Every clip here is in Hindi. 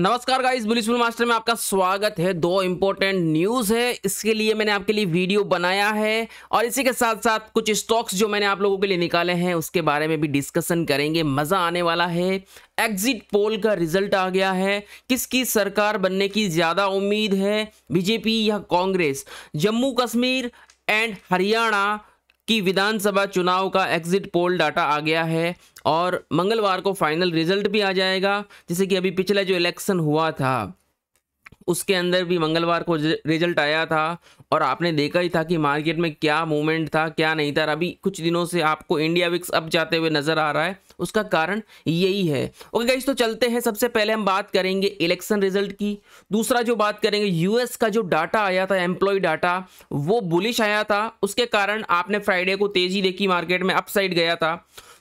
नमस्कार गाइस बुलिसफुल मास्टर में आपका स्वागत है दो इम्पोर्टेंट न्यूज़ है इसके लिए मैंने आपके लिए वीडियो बनाया है और इसी के साथ साथ कुछ स्टॉक्स जो मैंने आप लोगों के लिए निकाले हैं उसके बारे में भी डिस्कशन करेंगे मज़ा आने वाला है एग्जिट पोल का रिजल्ट आ गया है किसकी सरकार बनने की ज़्यादा उम्मीद है बीजेपी या कांग्रेस जम्मू कश्मीर एंड हरियाणा कि विधानसभा चुनाव का एग्जिट पोल डाटा आ गया है और मंगलवार को फाइनल रिजल्ट भी आ जाएगा जैसे कि अभी पिछला जो इलेक्शन हुआ था उसके अंदर भी मंगलवार को रिजल्ट आया था और आपने देखा ही था कि मार्केट में क्या मूवमेंट था क्या नहीं था अभी कुछ दिनों से आपको इंडिया विक्स अप जाते हुए नज़र आ रहा है उसका कारण यही है ओके गाइज तो चलते हैं सबसे पहले हम बात करेंगे इलेक्शन रिजल्ट की दूसरा जो बात करेंगे यूएस का जो डाटा आया था एम्प्लॉय डाटा वो बुलिश आया था उसके कारण आपने फ्राइडे को तेजी देखी मार्केट में अपसाइड गया था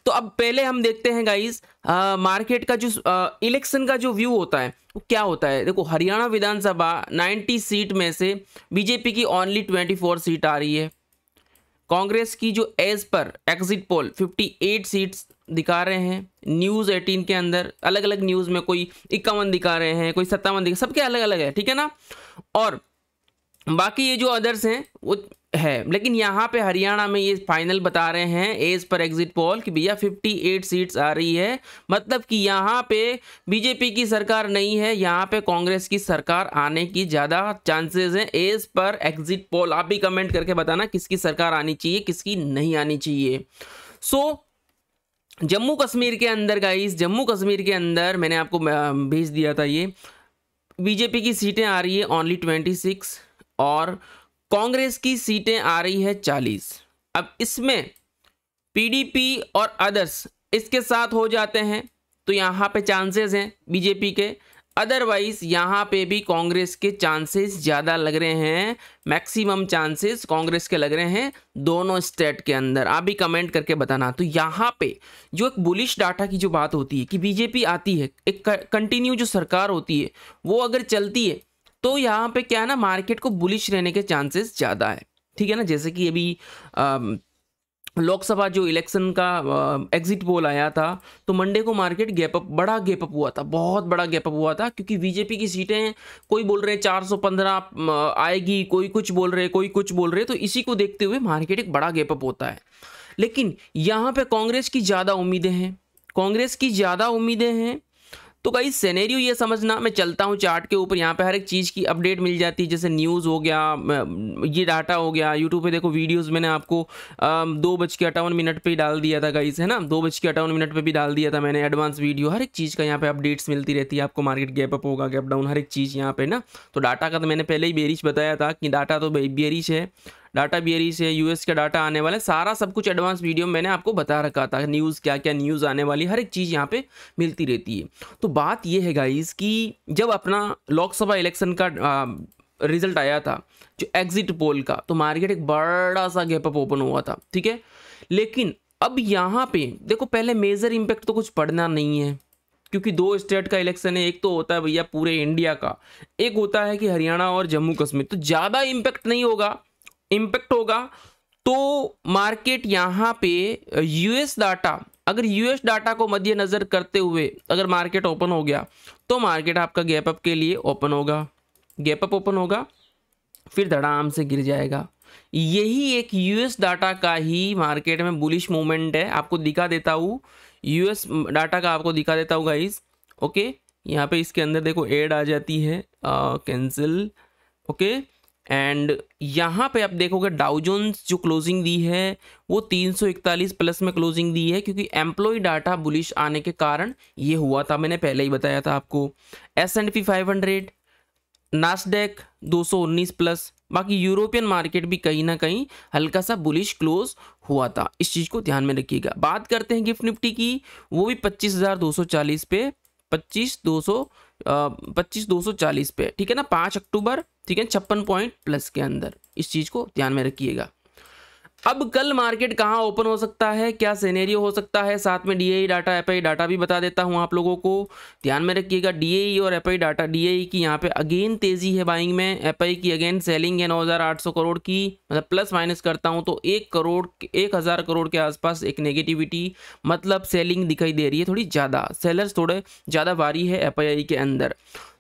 तो अब पहले हम देखते हैं गाइज मार्केट का जो इलेक्शन का जो व्यू होता है वो क्या होता है देखो हरियाणा विधानसभा 90 सीट में से बीजेपी की ओनली 24 सीट आ रही है कांग्रेस की जो as per exit poll 58 seats दिखा रहे हैं न्यूज़ 18 के अंदर अलग अलग न्यूज़ में कोई इक्यावन दिखा रहे हैं कोई सत्तावन दिखा सबके अलग अलग है ठीक है ना और बाकी ये जो अदर्स हैं वो है लेकिन यहाँ पे हरियाणा में ये फाइनल बता रहे हैं एज पर एग्जिट पोल कि भैया 58 सीट्स आ रही है मतलब कि यहाँ पे बीजेपी की सरकार नहीं है यहाँ पे कांग्रेस की सरकार आने की ज़्यादा चांसेस हैं एज पर एग्जिट पोल आप भी कमेंट करके बताना किसकी सरकार आनी चाहिए किसकी नहीं आनी चाहिए सो so, जम्मू कश्मीर के अंदर गाइस जम्मू कश्मीर के अंदर मैंने आपको भेज दिया था ये बीजेपी की सीटें आ रही है ओनली ट्वेंटी सिक्स और कांग्रेस की सीटें आ रही है चालीस अब इसमें पीडीपी और अदर्स इसके साथ हो जाते हैं तो यहाँ पे चांसेस हैं बीजेपी के अदरवाइज यहाँ पे भी कांग्रेस के चांसेस ज़्यादा लग रहे हैं मैक्सिमम चांसेस कांग्रेस के लग रहे हैं दोनों स्टेट के अंदर आप भी कमेंट करके बताना तो यहाँ पे जो एक बुलिश डाटा की जो बात होती है कि बीजेपी आती है एक कंटिन्यू जो सरकार होती है वो अगर चलती है तो यहाँ पे क्या है ना मार्केट को बुलिश रहने के चांसेस ज़्यादा है ठीक है ना जैसे कि अभी लोकसभा जो इलेक्शन का एग्जिट पोल आया था तो मंडे को मार्केट गैप अप बड़ा गैप अप हुआ था बहुत बड़ा गैप अप हुआ था क्योंकि बीजेपी की सीटें कोई बोल रहे पंद्रह आएगी कोई कुछ बोल रहे कोई कुछ बोल रहे तो इसी को देखते हुए मार्केट एक बड़ा गैप अप होता है लेकिन यहाँ पे कांग्रेस की ज़्यादा उम्मीदें हैं कांग्रेस की ज़्यादा उम्मीदें हैं तो कई सेनेरियो ये समझना मैं चलता हूँ चार्ट के ऊपर यहाँ पे हर एक चीज़ की अपडेट मिल जाती है जैसे न्यूज़ हो गया ये डाटा हो गया यूट्यूब पे देखो वीडियोज़ मैंने आपको दो बज के अट्ठावन मिनट पर डाल दिया था गाइस है ना दो बज के अट्ठावन मिनट पर भी डाल दिया था मैंने एडवांस वीडियो हर एक चीज़ का यहाँ पे अपडेट्स मिलती रहती है आपको मार्केट गैप अप होगा गैप डाउन हर एक चीज़ यहाँ पे ना तो डाटा का तो मैंने पहले ही बेरिश बताया था कि डाटा तो बेरिश है डाटा बियरी से यूएस का डाटा आने वाला है सारा सब कुछ एडवांस वीडियो में मैंने आपको बता रखा था न्यूज़ क्या क्या न्यूज़ आने वाली हर एक चीज़ यहाँ पे मिलती रहती है तो बात ये है गाइज कि जब अपना लोकसभा इलेक्शन का रिजल्ट आया था जो एग्जिट पोल का तो मार्केट एक बड़ा सा गैप अप ओपन हुआ था ठीक है लेकिन अब यहाँ पे देखो पहले मेजर इम्पैक्ट तो कुछ पड़ना नहीं है क्योंकि दो स्टेट का इलेक्शन है एक तो होता है भैया पूरे इंडिया का एक होता है कि हरियाणा और जम्मू कश्मीर तो ज़्यादा इम्पैक्ट नहीं होगा इम्पैक्ट होगा तो मार्केट यहाँ पे यूएस डाटा अगर यूएस डाटा को मद्देनजर करते हुए अगर मार्केट ओपन हो गया तो मार्केट आपका गैप अप के लिए ओपन होगा गैप अप ओपन होगा फिर धड़ाम से गिर जाएगा यही एक यूएस डाटा का ही मार्केट में बुलिश मूवमेंट है आपको दिखा देता हूँ यूएस डाटा का आपको दिखा देता हूँ गाइज ओके यहाँ पे इसके अंदर देखो एड आ जाती है कैंसिल ओके एंड यहाँ पे आप देखोगे डाउजोन्स जो क्लोजिंग दी है वो 341 प्लस में क्लोजिंग दी है क्योंकि एम्प्लॉय डाटा बुलिश आने के कारण ये हुआ था मैंने पहले ही बताया था आपको S and P five hundred Nasdaq दो प्लस बाकी यूरोपियन मार्केट भी कहीं ना कहीं हल्का सा बुलिश क्लोज हुआ था इस चीज़ को ध्यान में रखिएगा बात करते हैं गिफ्ट निफ्टी की वो भी पच्चीस पे सौ पच्चीस दो सौ चालीस पे ठीक है ना पाँच अक्टूबर ठीक है छप्पन पॉइंट प्लस के अंदर इस चीज़ को ध्यान में रखिएगा अब कल मार्केट कहाँ ओपन हो सकता है क्या सिनेरियो हो सकता है साथ में डी डाटा एफ डाटा भी बता देता हूँ आप लोगों को ध्यान में रखिएगा डी e और एफ डाटा डी की यहाँ पे अगेन तेजी है बाइंग में एफ e की अगेन सेलिंग है नौ करोड़ की मतलब प्लस माइनस करता हूँ तो एक करोड़ एक हज़ार करोड़ के आसपास एक नेगेटिविटी मतलब सेलिंग दिखाई दे रही है थोड़ी ज़्यादा सेलर्स थोड़े ज़्यादा भारी है एफ e के अंदर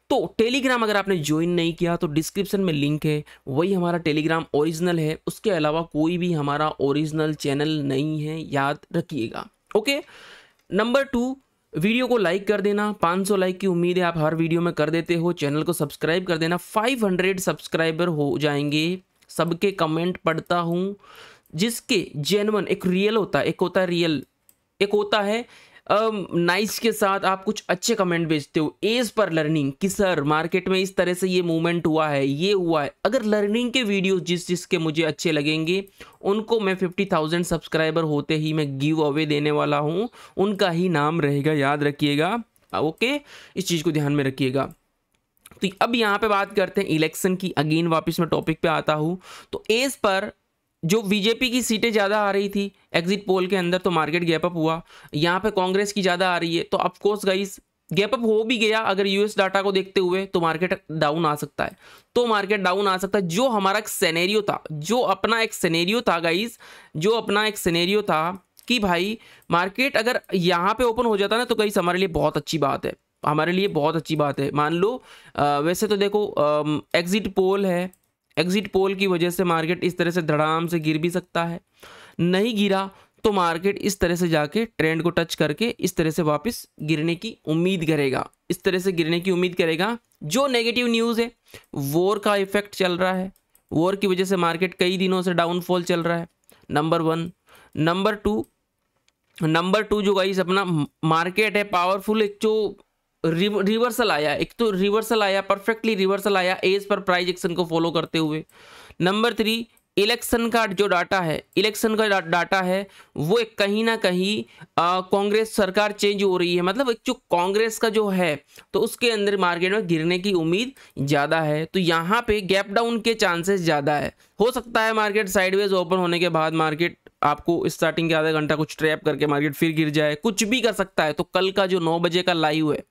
तो टेलीग्राम अगर आपने ज्वाइन नहीं किया तो डिस्क्रिप्शन में लिंक है वही हमारा टेलीग्राम ओरिजिनल है उसके अलावा कोई भी हमारा ओरिजिनल चैनल नहीं है याद रखिएगा ओके नंबर टू वीडियो को लाइक कर देना 500 लाइक की उम्मीद है आप हर वीडियो में कर देते हो चैनल को सब्सक्राइब कर देना 500 सब्सक्राइबर हो जाएंगे सबके कमेंट पढ़ता हूँ जिसके जेनवन एक रियल होता है एक होता है रियल एक होता है नाइस के साथ आप कुछ अच्छे कमेंट भेजते हो एज पर लर्निंग कि सर मार्केट में इस तरह से ये मूवमेंट हुआ है ये हुआ है अगर लर्निंग के वीडियो जिस जिस के मुझे अच्छे लगेंगे उनको मैं फिफ्टी थाउजेंड सब्सक्राइबर होते ही मैं गिव अवे देने वाला हूँ उनका ही नाम रहेगा याद रखिएगा ओके इस चीज़ को ध्यान में रखिएगा तो अब यहाँ पे बात करते हैं इलेक्शन की अगेन वापस मैं टॉपिक पे आता हूँ तो एज पर जो बीजेपी की सीटें ज़्यादा आ रही थी एग्जिट पोल के अंदर तो मार्केट गैपअप हुआ यहाँ पे कांग्रेस की ज़्यादा आ रही है तो अफकोर्स गाइस गैपअप हो भी गया अगर यूएस डाटा को देखते हुए तो मार्केट डाउन आ सकता है तो मार्केट डाउन आ सकता है जो हमारा एक सेनेरियो था जो अपना एक सेनेरियो था गाइस जो अपना एक सेनेरियो था कि भाई मार्केट अगर यहाँ पर ओपन हो जाता ना तो गाइस हमारे लिए बहुत अच्छी बात है हमारे लिए बहुत अच्छी बात है मान लो आ, वैसे तो देखो एग्जिट पोल है एग्जिट पोल की वजह से मार्केट इस तरह से धड़ाम से गिर भी सकता है नहीं गिरा तो मार्केट इस तरह से जाके ट्रेंड को टच करके इस तरह से वापस गिरने की उम्मीद करेगा इस तरह से गिरने की उम्मीद करेगा जो नेगेटिव न्यूज़ है वॉर का इफेक्ट चल रहा है वॉर की वजह से मार्केट कई दिनों से डाउनफॉल चल रहा है number one number two number two जो गाइस अपना मार्केट है पावरफुल एक जो रिवर्सल आया एक तो रिवर्सल आया परफेक्टली रिवर्सल आया एज पर प्राइज एक्शन को फॉलो करते हुए नंबर थ्री इलेक्शन का जो डाटा है इलेक्शन का डा, डाटा है वो एक कहीं ना कहीं कांग्रेस सरकार चेंज हो रही है मतलब एक जो कांग्रेस का जो है तो उसके अंदर मार्केट में गिरने की उम्मीद ज़्यादा है तो यहाँ पे गैप डाउन के चांसेस ज़्यादा है हो सकता है मार्केट साइडवेज ओपन होने के बाद मार्केट आपको स्टार्टिंग के आधा घंटा कुछ ट्रैप करके मार्केट फिर गिर जाए कुछ भी कर सकता है तो कल का जो नौ बजे का लाइव है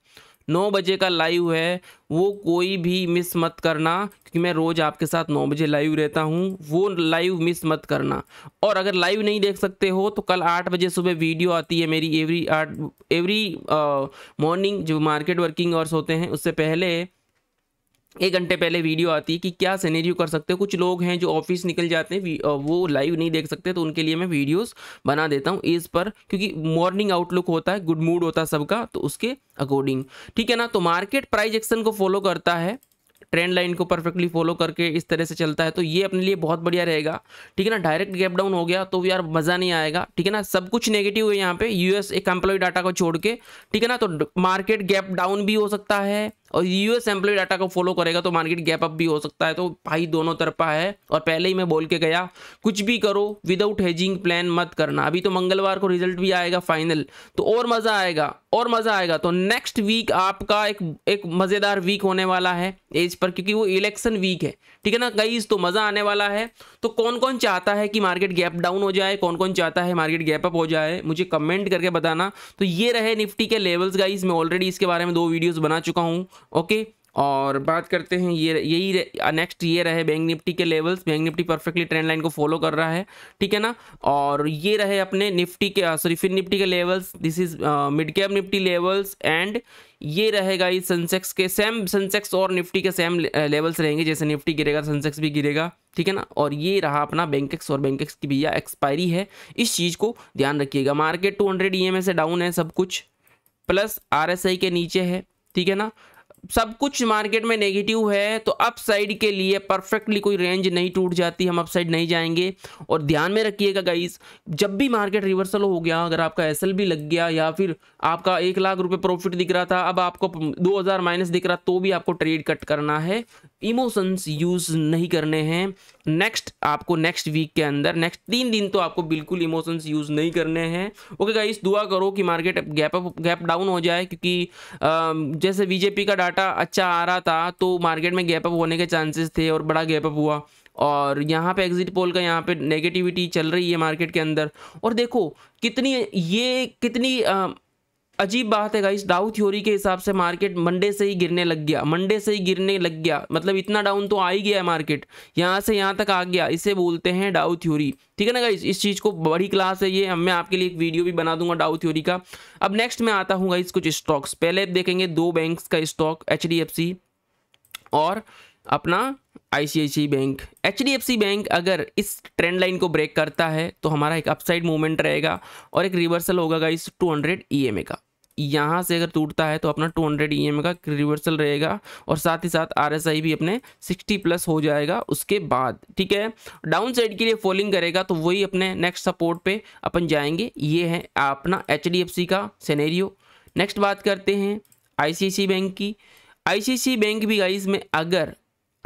नौ बजे का लाइव है वो कोई भी मिस मत करना क्योंकि मैं रोज़ आपके साथ नौ बजे लाइव रहता हूँ वो लाइव मिस मत करना और अगर लाइव नहीं देख सकते हो तो कल आठ बजे सुबह वीडियो आती है मेरी एवरी आठ एवरी मॉर्निंग जो मार्केट वर्किंग आवर्स होते हैं उससे पहले एक घंटे पहले वीडियो आती है कि क्या सिनेरियो कर सकते हो कुछ लोग हैं जो ऑफिस निकल जाते हैं वो लाइव नहीं देख सकते तो उनके लिए मैं वीडियोस बना देता हूँ इस पर क्योंकि मॉर्निंग आउटलुक होता है गुड मूड होता है सबका तो उसके अकॉर्डिंग ठीक है ना तो मार्केट प्राइज एक्शन को फॉलो करता है ट्रेंड लाइन को परफेक्टली फॉलो करके इस तरह से चलता है तो ये अपने लिए बहुत बढ़िया रहेगा ठीक है ना डायरेक्ट गैप डाउन हो गया तो यार मज़ा नहीं आएगा ठीक है ना सब कुछ नेगेटिव है यहाँ पे यूएस एक एम्प्लॉय डाटा को छोड़ के ठीक है ना तो मार्केट गैप डाउन भी हो सकता है और यूएस एम्प्लॉय डाटा को फॉलो करेगा तो मार्केट गैप अप भी हो सकता है तो भाई दोनों तरफा है और पहले ही मैं बोल के गया कुछ भी करो विदाउट हेजिंग प्लान मत करना अभी तो मंगलवार को रिजल्ट भी आएगा फाइनल तो और मज़ा आएगा और मज़ा आएगा तो नेक्स्ट वीक आपका एक एक मज़ेदार वीक होने वाला है एज पर क्योंकि वो इलेक्शन वीक है ठीक है ना कई तो मज़ा आने वाला है तो कौन कौन चाहता है कि मार्केट गैप डाउन हो जाए कौन कौन चाहता है मार्केट गैप अप हो जाए मुझे कमेंट करके बताना तो ये रहे निफ्टी के लेवल्स गाइज मैं ऑलरेडी इसके बारे में दो वीडियोज़ बना चुका हूँ ओके और बात करते हैं ये यही नेक्स्ट ये रहे बैंक निफ्टी के levels bank Nifty perfectly trend line को फॉलो कर रहा है ठीक है ना और ये रहे अपने निफ्टी के सॉरी फिन निफ्टी के levels this is mid cap Nifty levels and ये रहेगा इस सेंसेक्स के सेम सेंसेक्स और निफ्टी के सेम लेवल्स रहेंगे जैसे निफ्टी गिरेगा सेंसेक्स भी गिरेगा ठीक है ना और ये रहा अपना बैंकेक्स और बैंकेक्स की भैया एक्सपायरी है इस चीज़ को ध्यान रखिएगा मार्केट टू हंड्रेड से डाउन है सब कुछ प्लस आर के नीचे है ठीक है ना सब कुछ मार्केट में नेगेटिव है तो अपसाइड के लिए परफेक्टली कोई रेंज नहीं टूट जाती हम अपसाइड नहीं जाएंगे और ध्यान में रखिएगा गाइस जब भी मार्केट रिवर्सल हो गया अगर आपका एस लग गया या फिर आपका एक लाख रुपए प्रॉफिट दिख रहा था अब आपको दो हज़ार माइनस दिख रहा तो भी आपको ट्रेड कट करना है इमोशंस यूज़ नहीं करने हैं नेक्स्ट आपको नेक्स्ट वीक के अंदर नेक्स्ट तीन दिन तो आपको बिल्कुल इमोशंस यूज़ नहीं करने हैं ओके गाइस दुआ करो कि market gap up gap down हो जाए क्योंकि जैसे बीजेपी का डाटा अच्छा आ रहा था तो मार्केट में गैप अप होने के चांसेस थे और बड़ा गैप अप हुआ और यहाँ पे एग्जिट पोल का यहाँ पे नेगेटिविटी चल रही है मार्केट के अंदर और देखो कितनी ये कितनी आ, अजीब बात है गाइस डाउ थ्योरी के हिसाब से मार्केट मंडे से ही गिरने लग गया मंडे से ही गिरने लग गया मतलब इतना डाउन तो आ ही गया है मार्केट यहाँ से यहाँ तक आ गया इसे बोलते हैं डाउ थ्योरी ठीक है ना गाइस इस चीज़ को बड़ी क्लास है ये मैं आपके लिए एक वीडियो भी बना दूंगा डाउ थ्योरी का अब नेक्स्ट में आता हूँ गाइस कुछ स्टॉक्स पहले देखेंगे दो बैंक का स्टॉक एच और अपना आई बैंक एच बैंक अगर इस ट्रेंड लाइन को ब्रेक करता है तो हमारा एक अपसाइड मूवमेंट रहेगा और एक रिवर्सल होगा इस एम ए का यहाँ से अगर टूटता है तो अपना 200 हंड्रेड ई e का रिवर्सल रहेगा और साथ ही साथ आर भी अपने 60 प्लस हो जाएगा उसके बाद ठीक है डाउन साइड के लिए फॉलिंग करेगा तो वही अपने नेक्स्ट सपोर्ट पे अपन जाएंगे ये है अपना एच का सिनेरियो नेक्स्ट बात करते हैं आई बैंक की आई बैंक भी गाइस में अगर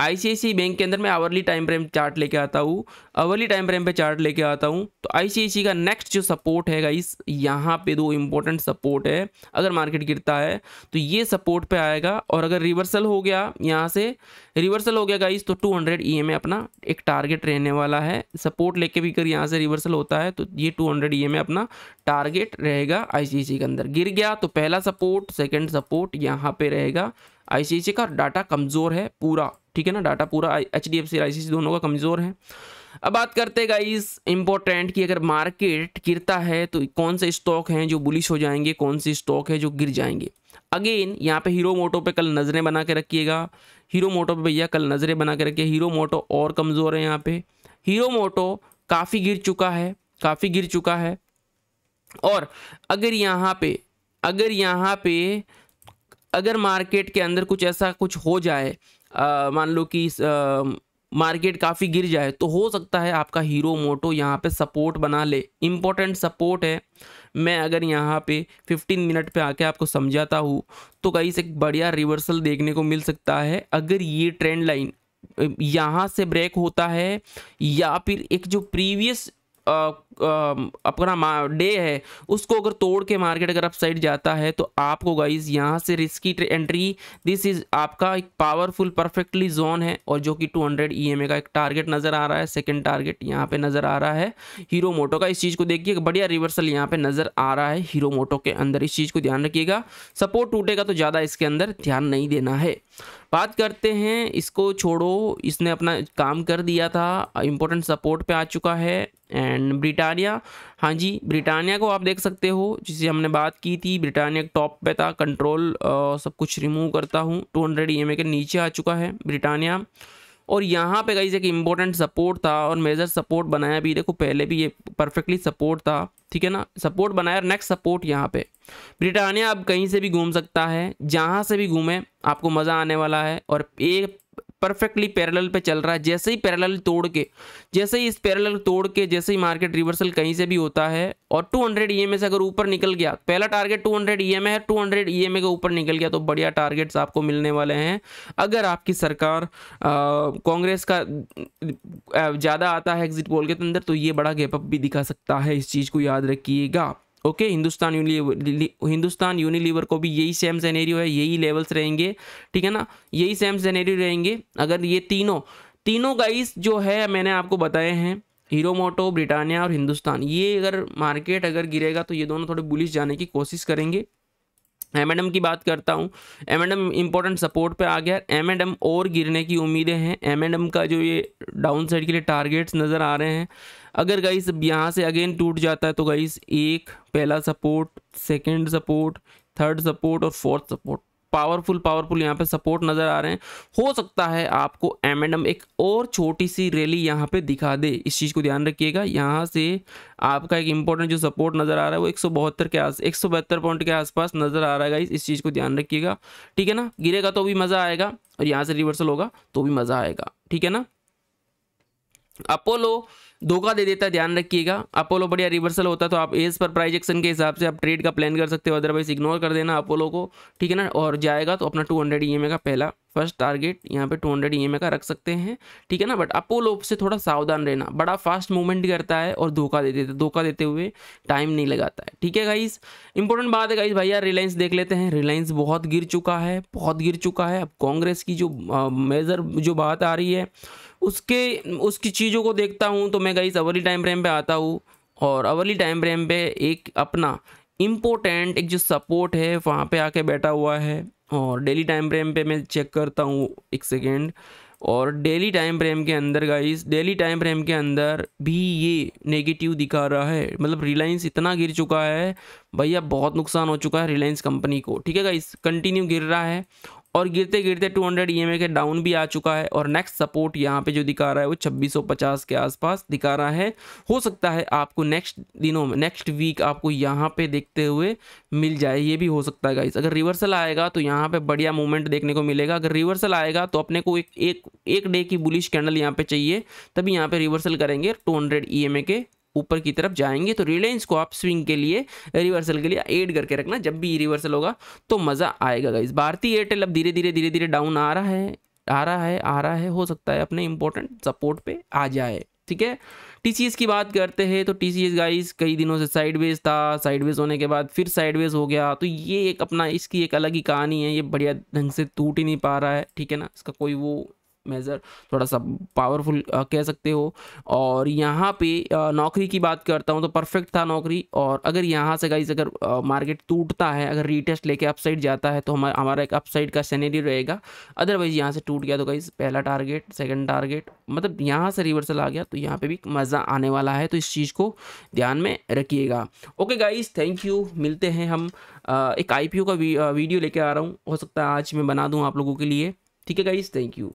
आईसीआईसी बैंक के अंदर मैं आवरली टाइम फ्रेम चार्ट लेके आता हूँ आवरली टाइम फ्रेम पे चार्ट लेके आता हूँ तो आईसीआईसी का नेक्स्ट जो सपोर्ट है गाइस यहाँ पे दो इंपॉर्टेंट सपोर्ट है अगर मार्केट गिरता है तो ये सपोर्ट पे आएगा और अगर रिवर्सल हो गया यहाँ से रिवर्सल हो गया गाइस तो टू हंड्रेड ई अपना एक टारगेट रहने वाला है सपोर्ट लेके भी अगर यहाँ से रिवर्सल होता है तो ये टू हंड्रेड ई अपना टारगेट रहेगा आईसीआईसी के अंदर गिर गया तो पहला सपोर्ट सेकेंड सपोर्ट यहाँ पे रहेगा आईसीआईसी का डाटा कमज़ोर है पूरा ठीक है ना डाटा पूरा H D F C I C दोनों का कमज़ोर है अब बात करते गाइस इम्पोर्टेंट कि अगर मार्केट गिरता है तो कौन से स्टॉक हैं जो बुलिश हो जाएंगे कौन से स्टॉक है जो गिर जाएंगे अगेन यहाँ पे हीरो मोटो पे कल नज़रें बना के रखिएगा हीरो मोटो पे भैया कल नज़रें बना के रखिए हीरो मोटो और कमज़ोर है यहाँ पे हीरो मोटो काफ़ी गिर चुका है काफ़ी गिर चुका है और अगर यहाँ पे अगर यहाँ पे अगर मार्केट के अंदर कुछ ऐसा कुछ हो जाए मान लो कि मार्केट काफ़ी गिर जाए तो हो सकता है आपका हीरो मोटो यहाँ पे सपोर्ट बना ले इम्पोर्टेंट सपोर्ट है मैं अगर यहाँ पे 15 मिनट पे आके आपको समझाता हूँ तो कहीं से बढ़िया रिवर्सल देखने को मिल सकता है अगर ये ट्रेंड लाइन यहाँ से ब्रेक होता है या फिर एक जो प्रीवियस अपना डे है उसको अगर तोड़ के मार्केट अगर अप साइड जाता है तो आपको गाइज यहाँ से रिस्की एंट्री दिस इज आपका एक पावरफुल परफेक्टली जोन है और जो कि 200 हंड्रेड ई का एक टारगेट नज़र आ रहा है सेकंड टारगेट यहाँ पे नज़र आ रहा है हीरो मोटो का इस चीज़ को देखिए बढ़िया रिवर्सल यहाँ पे नज़र आ रहा है हीरो मोटो के अंदर इस चीज़ को ध्यान रखिएगा सपोर्ट टूटेगा तो ज़्यादा इसके अंदर ध्यान नहीं देना है बात करते हैं इसको छोड़ो इसने अपना काम कर दिया था इम्पोर्टेंट सपोर्ट पे आ चुका है एंड ब्रिटानिया हाँ जी ब्रिटानिया को आप देख सकते हो जिसे हमने बात की थी ब्रिटानिया टॉप पे था कंट्रोल आ, सब कुछ रिमूव करता हूँ टू हंड्रेड ई के नीचे आ चुका है ब्रिटानिया और यहाँ पे गाइज एक इम्पोर्टेंट सपोर्ट था और मेजर सपोर्ट बनाया भी देखो पहले भी ये परफेक्टली सपोर्ट था ठीक है ना सपोर्ट बनाया और नेक्स्ट सपोर्ट यहाँ पे ब्रिटानिया अब कहीं से भी घूम सकता है जहाँ से भी घूमे आपको मज़ा आने वाला है और एक परफेक्टली पैरेलल पे चल रहा है जैसे ही पैरेलल तोड़ के जैसे ही इस पैरेलल तोड़ के जैसे ही मार्केट रिवर्सल कहीं से भी होता है और 200 हंड्रेड ई से अगर ऊपर निकल गया पहला टारगेट 200 हंड्रेड ई है 200 हंड्रेड ई के ऊपर निकल गया तो बढ़िया टारगेट्स आपको मिलने वाले हैं अगर आपकी सरकार कांग्रेस का ज़्यादा आता है एग्जिट पोल के अंदर तो ये बड़ा गैपअप भी दिखा सकता है इस चीज़ को याद रखिएगा ओके हिंदुस्तान यूनिवर हिंदुस्तान यूनिलीवर को भी यही सेम सेनेरियो है यही लेवल्स रहेंगे ठीक है ना यही सेम सेनेरियो रहेंगे अगर ये तीनों तीनों गाइस जो है मैंने आपको बताए हैं हीरो मोटो ब्रिटानिया और हिंदुस्तान ये अगर मार्केट अगर गिरेगा तो ये दोनों थोड़े बुलिश जाने की कोशिश करेंगे एम एंड एम की बात करता हूँ M and M important support पे आ गया एम एंड एम और गिरने की उम्मीदें हैं एम एंड एम का जो ये डाउन साइड के लिए टारगेट्स नज़र आ रहे हैं अगर गाइस यहाँ से अगेन टूट जाता है तो गाइस एक पहला support second support third support और फोर्थ सपोर्ट पावरफुल पावरफुल यहाँ पे सपोर्ट नज़र आ रहे हैं हो सकता है आपको एम एंड एम एक और छोटी सी रैली यहाँ पे दिखा दे इस चीज़ को ध्यान रखिएगा यहाँ से आपका एक इंपॉर्टेंट जो सपोर्ट नज़र आ रहा है वो एक सौ बहत्तर के आस एक सौ बहत्तर पॉइंट के आसपास नज़र आ रहा है इस, इस चीज़ को ध्यान रखिएगा ठीक है ना गिरेगा तो भी मज़ा आएगा और यहाँ से रिवर्सल होगा तो भी मज़ा आएगा ठीक है ना अपोलो धोखा दे देता है ध्यान रखिएगा अपोलो बढ़िया रिवर्सल होता है तो आप एज पर प्राइज एक्शन के हिसाब से आप ट्रेड का प्लान कर सकते हो अदरवाइज इग्नोर कर देना अपोलो को ठीक है ना और जाएगा तो अपना 200 हंड्रेड e का पहला फर्स्ट टारगेट यहाँ पे 200 हंड्रेड e का रख सकते हैं ठीक है ना बट अपोलो से थोड़ा सावधान रहना बड़ा फास्ट मूवमेंट करता है और धोखा दे देता धोखा देते हुए टाइम नहीं लगाता है ठीक है गाइस इंपॉर्टेंट बात है गाइस भैया रिलायंस देख लेते हैं रिलायंस बहुत गिर चुका है बहुत गिर चुका है अब कांग्रेस की जो मेजर जो बात आ रही है उसके उसकी चीज़ों को देखता हूँ तो मैं गई अवली टाइम फ्रेम पे आता हूँ और अवली टाइम फ्रेम पे एक अपना इम्पोर्टेंट एक जो सपोर्ट है वहाँ पे आके बैठा हुआ है और डेली टाइम फ्रेम पे मैं चेक करता हूँ एक सेकेंड और डेली टाइम फ्रेम के अंदर गाइस डेली टाइम फ्रेम के अंदर भी ये नेगेटिव दिखा रहा है मतलब रिलायंस इतना गिर चुका है भैया बहुत नुकसान हो चुका है रिलायंस कंपनी को ठीक है गाइस कंटिन्यू गिर रहा है और गिरते गिरते 200 हंड्रेड e के डाउन भी आ चुका है और नेक्स्ट सपोर्ट यहाँ पे जो दिखा रहा है वो 2650 के आसपास दिखा रहा है हो सकता है आपको नेक्स्ट दिनों में नेक्स्ट वीक आपको यहाँ पे देखते हुए मिल जाए ये भी हो सकता है गाइस अगर रिवर्सल आएगा तो यहाँ पे बढ़िया मूवमेंट देखने को मिलेगा अगर रिवर्सल आएगा तो अपने को एक एक, एक डे की बुलिश कैंडल यहाँ पे चाहिए तभी यहाँ पे रिवर्सल करेंगे टू हंड्रेड e के ऊपर की तरफ जाएंगे तो रिलायंस को आप स्विंग के लिए रिवर्सल के लिए एड करके रखना जब भी रिवर्सल होगा तो मज़ा आएगा गाइज भारतीय एयरटेल अब धीरे धीरे धीरे धीरे डाउन आ रहा है आ रहा है आ रहा है हो सकता है अपने इंपॉर्टेंट सपोर्ट पे आ जाए ठीक है टी की बात करते हैं तो टी गाइस कई दिनों से साइडवेज था साइडवेज होने के बाद फिर साइडवेज हो गया तो ये एक अपना इसकी एक अलग ही कहानी है ये बढ़िया ढंग से टूट ही नहीं पा रहा है ठीक है ना इसका कोई वो मेज़र थोड़ा सा पावरफुल कह सकते हो और यहाँ पे नौकरी की बात करता हूँ तो परफेक्ट था नौकरी और अगर यहाँ से गाइज अगर मार्केट टूटता है अगर रीटेस्ट लेके अपसाइड जाता है तो हमारा हमारा एक अपसाइड का सैनरी रहेगा अदरवाइज यहाँ से टूट गया तो गाइज पहला टारगेट सेकेंड टारगेट मतलब यहाँ से रिवर्सल आ गया तो यहाँ पर भी मज़ा आने वाला है तो इस चीज़ को ध्यान में रखिएगा ओके गाइज थैंक यू मिलते हैं हम एक आई का वीडियो लेके आ रहा हूँ हो सकता है आज मैं बना दूँ आप लोगों के लिए ठीक है गाइज थैंक यू